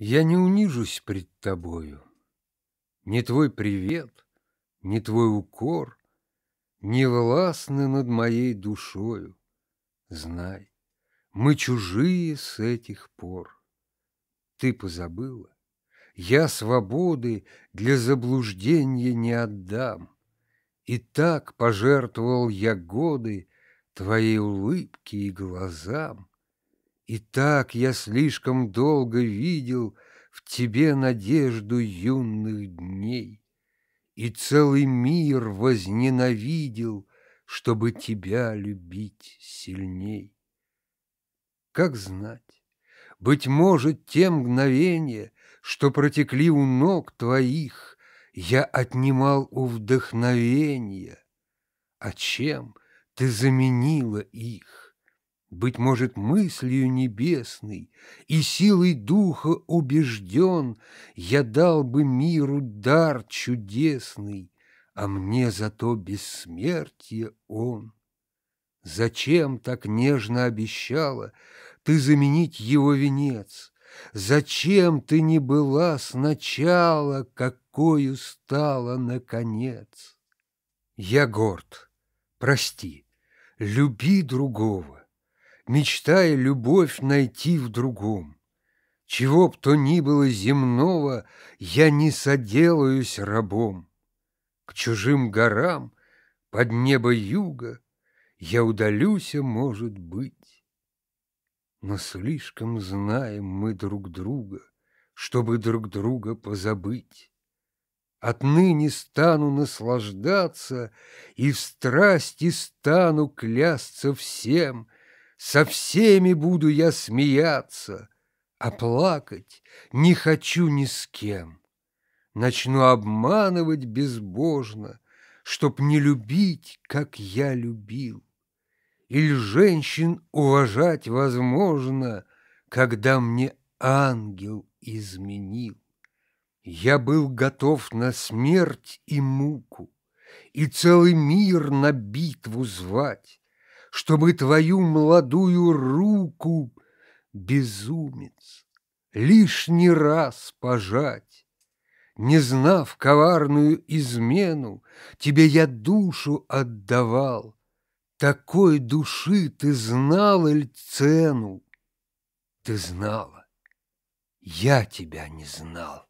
Я не унижусь пред тобою. Ни твой привет, ни твой укор Не властны над моей душою. Знай, мы чужие с этих пор. Ты позабыла? Я свободы для заблуждения не отдам. И так пожертвовал я годы Твоей улыбке и глазам. И так я слишком долго видел в тебе надежду юных дней, И целый мир возненавидел, чтобы тебя любить сильней. Как знать, быть может, те мгновения, что протекли у ног твоих, я отнимал у вдохновения, а чем ты заменила их? Быть может, мыслью небесной и силой духа убежден, Я дал бы миру дар чудесный, А мне зато бессмертие он. Зачем так нежно обещала ты заменить его венец? Зачем ты не была сначала, какою стала наконец? Я горд, прости, люби другого мечтая любовь найти в другом. Чего б то ни было земного, я не соделаюсь рабом. К чужим горам, под небо юга, я удалюся, а может быть. Но слишком знаем мы друг друга, чтобы друг друга позабыть. Отныне стану наслаждаться и в страсти стану клясться всем — со всеми буду я смеяться, А плакать не хочу ни с кем. Начну обманывать безбожно, Чтоб не любить, как я любил. Или женщин уважать возможно, Когда мне ангел изменил. Я был готов на смерть и муку, И целый мир на битву звать, чтобы твою молодую руку, безумец, лишний раз пожать. Не знав коварную измену, тебе я душу отдавал. Такой души ты знала ли цену? Ты знала, я тебя не знал.